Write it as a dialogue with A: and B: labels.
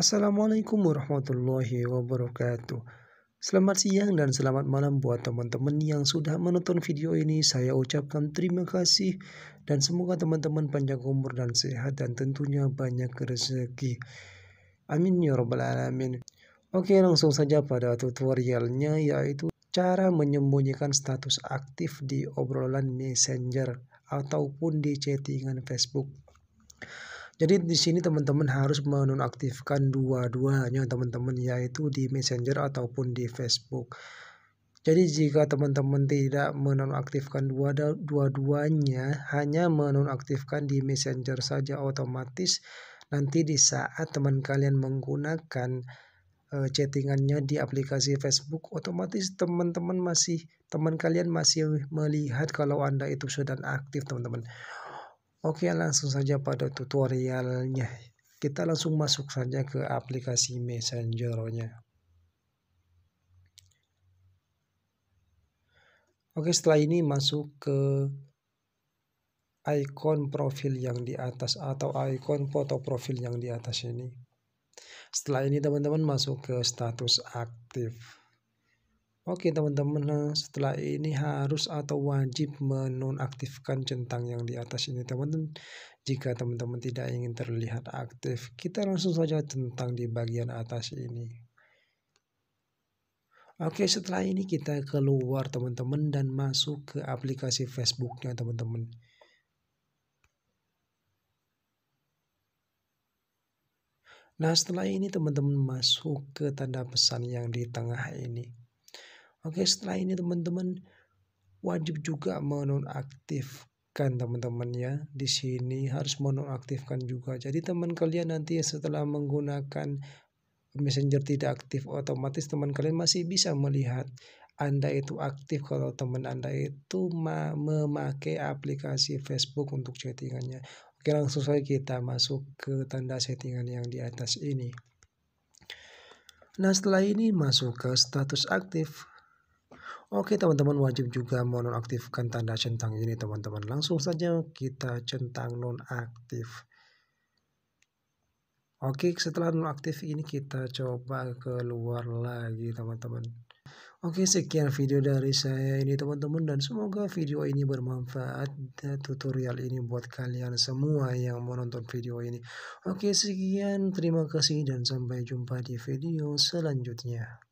A: Assalamualaikum warahmatullahi wabarakatuh. Selamat siang dan selamat malam buat teman-teman yang sudah menonton video ini. Saya ucapkan terima kasih dan semoga teman-teman panjang umur dan sehat dan tentunya banyak rezeki. Amin ya rabbal alamin. Oke, langsung saja pada tutorialnya yaitu cara menyembunyikan status aktif di obrolan Messenger ataupun di chattingan Facebook. Jadi di sini teman-teman harus menonaktifkan dua-duanya teman-teman yaitu di Messenger ataupun di Facebook. Jadi jika teman-teman tidak menonaktifkan dua-duanya, hanya menonaktifkan di Messenger saja otomatis nanti di saat teman kalian menggunakan eh, chattingannya di aplikasi Facebook, otomatis teman-teman masih teman kalian masih melihat kalau Anda itu sedang aktif, teman-teman. Oke langsung saja pada tutorialnya kita langsung masuk saja ke aplikasi messengernya Oke setelah ini masuk ke icon profil yang di atas atau icon foto profil yang di atas ini setelah ini teman-teman masuk ke status aktif Oke teman-teman, eh, setelah ini harus atau wajib menonaktifkan centang yang di atas ini teman-teman. Jika teman-teman tidak ingin terlihat aktif, kita langsung saja centang di bagian atas ini. Oke, setelah ini kita keluar teman-teman dan masuk ke aplikasi Facebooknya teman-teman. Nah, setelah ini teman-teman masuk ke tanda pesan yang di tengah ini. Oke, setelah ini teman-teman wajib juga menonaktifkan teman-teman ya. Di sini harus menonaktifkan juga. Jadi teman kalian nanti setelah menggunakan Messenger tidak aktif, otomatis teman kalian masih bisa melihat anda itu aktif kalau teman Anda itu memakai aplikasi Facebook untuk chattingannya. Oke, langsung saja kita masuk ke tanda settingan yang di atas ini. Nah, setelah ini masuk ke status aktif. Oke teman-teman wajib juga menonaktifkan tanda centang ini teman-teman. Langsung saja kita centang nonaktif. Oke setelah nonaktif ini kita coba keluar lagi teman-teman. Oke sekian video dari saya ini teman-teman dan semoga video ini bermanfaat dan tutorial ini buat kalian semua yang menonton video ini. Oke sekian terima kasih dan sampai jumpa di video selanjutnya.